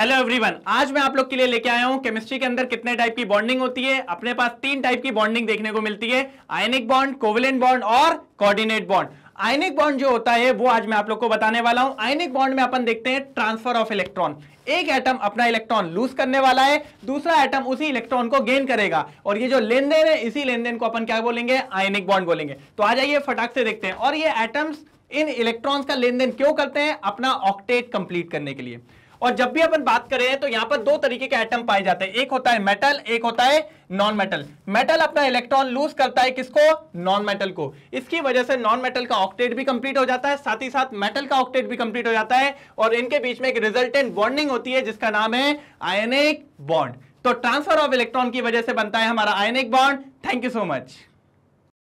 hello everyone आज मैं आप लोग के लिए लेके आया हूं केमिस्ट्री के अंदर कितने टाइप की बॉन्डिंग होती है अपने पास तीन टाइप की बॉन्डिंग देखने को मिलती है आयनिक बॉन्ड कोवलेंट बॉन्ड और कोऑर्डिनेट बॉन्ड आयनिक बॉन्ड जो होता है वो आज मैं आप लोग को बताने वाला हूं आयनिक बॉन्ड में अपन देखते हैं ट्रांसफर ऑफ इलेक्ट्रॉन एक एटम अपना इलेक्ट्रॉन लूज करने वाला है दूसरा एटम उसी इलेक्ट्रॉन को गेन करेगा और ये जो लेन देन है इसी लेन देन को अपन क्या बोलेंगे आयनिक बॉन्ड बोलेंगे तो आ जाइए फटाक से देखते हैं और ये एटम्स इन इलेक्ट्रॉन्स का लेन देन क्यों करते हैं अपना ऑक्टेट कंप्लीट करने के लिए और जब भी अपन बात करें तो यहां पर दो तरीके के एटम पाए जाते हैं एक होता है मेटल एक होता है नॉन मेटल मेटल अपना इलेक्ट्रॉन लूज करता है किसको नॉन मेटल को इसकी वजह से नॉन मेटल का ऑक्टेट भी कंप्लीट हो जाता है साथ ही साथ मेटल का ऑक्टेट भी कंप्लीट हो जाता है और इनके बीच में एक रिजल्टेंट बॉन्डिंग होती है जिसका नाम है आयनिक बॉन्ड तो ट्रांसफर ऑफ इलेक्ट्रॉन की वजह से बनता है हमारा ionic bond thank you so much